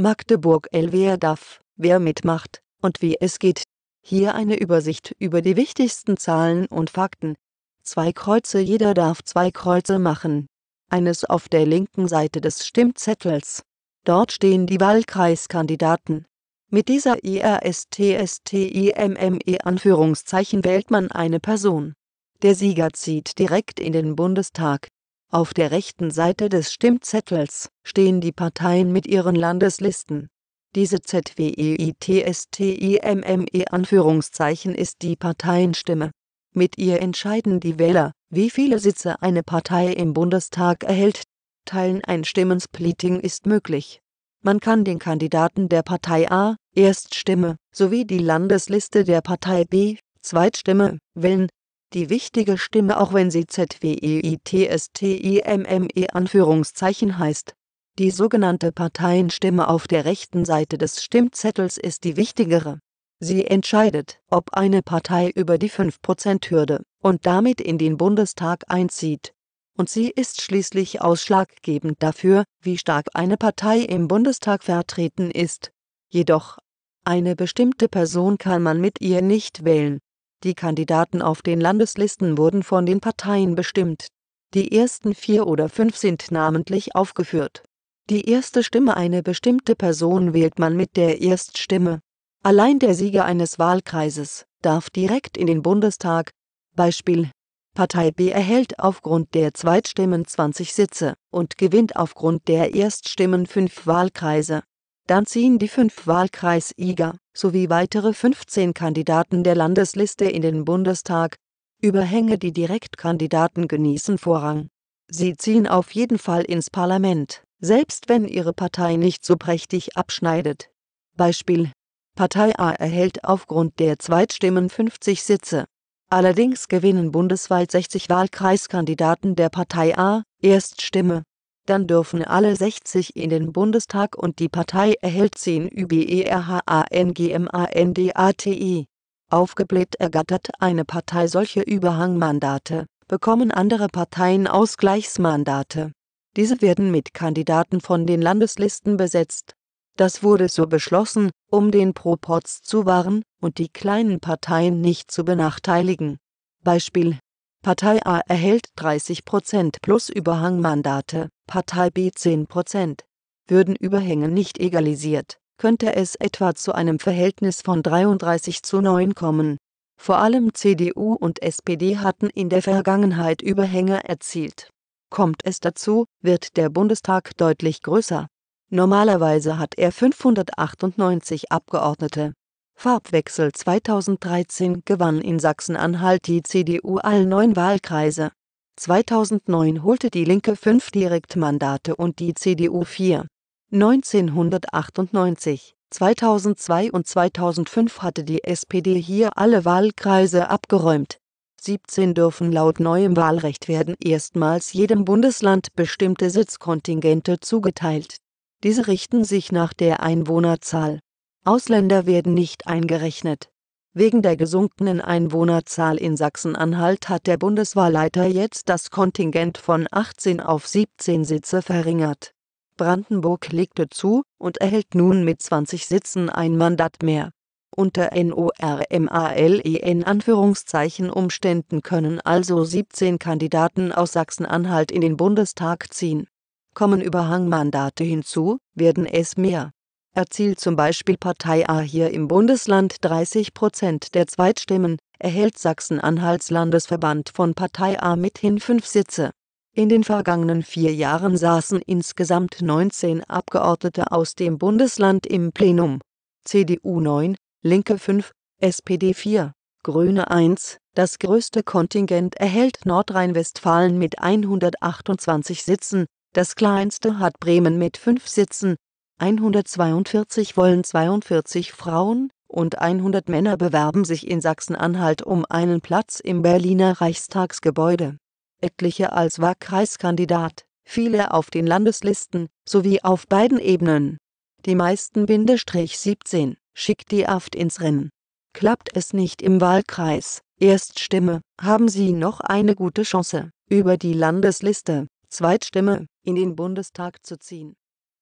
Magdeburg LWR DAF, wer mitmacht und wie es geht. Hier eine Übersicht über die wichtigsten Zahlen und Fakten. Zwei Kreuze, jeder darf zwei Kreuze machen. Eines auf der linken Seite des Stimmzettels. Dort stehen die Wahlkreiskandidaten. Mit dieser IRSTSTIMME Anführungszeichen wählt man eine Person. Der Sieger zieht direkt in den Bundestag. Auf der rechten Seite des Stimmzettels stehen die Parteien mit ihren Landeslisten. Diese ZWEITSTIMME e Anführungszeichen ist die Parteienstimme. Mit ihr entscheiden die Wähler, wie viele Sitze eine Partei im Bundestag erhält. Teilen ein Stimmensplitting ist möglich. Man kann den Kandidaten der Partei A, Erststimme, sowie die Landesliste der Partei B, Zweitstimme, wählen, die wichtige Stimme auch wenn sie ZWEITSTIMME e Anführungszeichen heißt. Die sogenannte Parteienstimme auf der rechten Seite des Stimmzettels ist die wichtigere. Sie entscheidet, ob eine Partei über die 5%-Hürde und damit in den Bundestag einzieht. Und sie ist schließlich ausschlaggebend dafür, wie stark eine Partei im Bundestag vertreten ist. Jedoch, eine bestimmte Person kann man mit ihr nicht wählen, die Kandidaten auf den Landeslisten wurden von den Parteien bestimmt. Die ersten vier oder fünf sind namentlich aufgeführt. Die erste Stimme eine bestimmte Person wählt man mit der Erststimme. Allein der Sieger eines Wahlkreises darf direkt in den Bundestag. Beispiel Partei B erhält aufgrund der Zweitstimmen 20 Sitze und gewinnt aufgrund der Erststimmen 5 Wahlkreise dann ziehen die fünf Wahlkreis-Iger sowie weitere 15 Kandidaten der Landesliste in den Bundestag, Überhänge die Direktkandidaten genießen Vorrang. Sie ziehen auf jeden Fall ins Parlament, selbst wenn ihre Partei nicht so prächtig abschneidet. Beispiel Partei A erhält aufgrund der Zweitstimmen 50 Sitze. Allerdings gewinnen bundesweit 60 Wahlkreiskandidaten der Partei A Erststimme dann dürfen alle 60 in den Bundestag und die Partei erhält 10 ÜBERHANGMANDATI. Aufgebläht ergattert eine Partei solche Überhangmandate, bekommen andere Parteien Ausgleichsmandate. Diese werden mit Kandidaten von den Landeslisten besetzt. Das wurde so beschlossen, um den Proporz zu wahren und die kleinen Parteien nicht zu benachteiligen. Beispiel Partei A erhält 30% plus Überhangmandate, Partei B 10%. Würden Überhänge nicht egalisiert, könnte es etwa zu einem Verhältnis von 33 zu 9 kommen. Vor allem CDU und SPD hatten in der Vergangenheit Überhänge erzielt. Kommt es dazu, wird der Bundestag deutlich größer. Normalerweise hat er 598 Abgeordnete, Farbwechsel 2013 gewann in Sachsen-Anhalt die CDU all neun Wahlkreise. 2009 holte die Linke fünf Direktmandate und die CDU vier. 1998, 2002 und 2005 hatte die SPD hier alle Wahlkreise abgeräumt. 17 dürfen laut neuem Wahlrecht werden erstmals jedem Bundesland bestimmte Sitzkontingente zugeteilt. Diese richten sich nach der Einwohnerzahl. Ausländer werden nicht eingerechnet. Wegen der gesunkenen Einwohnerzahl in Sachsen-Anhalt hat der Bundeswahlleiter jetzt das Kontingent von 18 auf 17 Sitze verringert. Brandenburg legte zu und erhält nun mit 20 Sitzen ein Mandat mehr. Unter NORMALEN e Umständen können also 17 Kandidaten aus Sachsen-Anhalt in den Bundestag ziehen. Kommen Überhangmandate hinzu, werden es mehr erzielt zum Beispiel Partei A hier im Bundesland 30 Prozent der Zweitstimmen, erhält Sachsen-Anhalts Landesverband von Partei A mithin fünf Sitze. In den vergangenen vier Jahren saßen insgesamt 19 Abgeordnete aus dem Bundesland im Plenum. CDU 9, Linke 5, SPD 4, Grüne 1. Das größte Kontingent erhält Nordrhein-Westfalen mit 128 Sitzen, das kleinste hat Bremen mit fünf Sitzen, 142 wollen 42 Frauen und 100 Männer bewerben sich in Sachsen-Anhalt um einen Platz im Berliner Reichstagsgebäude. Etliche als Wahlkreiskandidat, viele auf den Landeslisten sowie auf beiden Ebenen. Die meisten 17 schickt die Aft ins Rennen. Klappt es nicht im Wahlkreis, Erststimme, haben Sie noch eine gute Chance, über die Landesliste, Zweitstimme, in den Bundestag zu ziehen.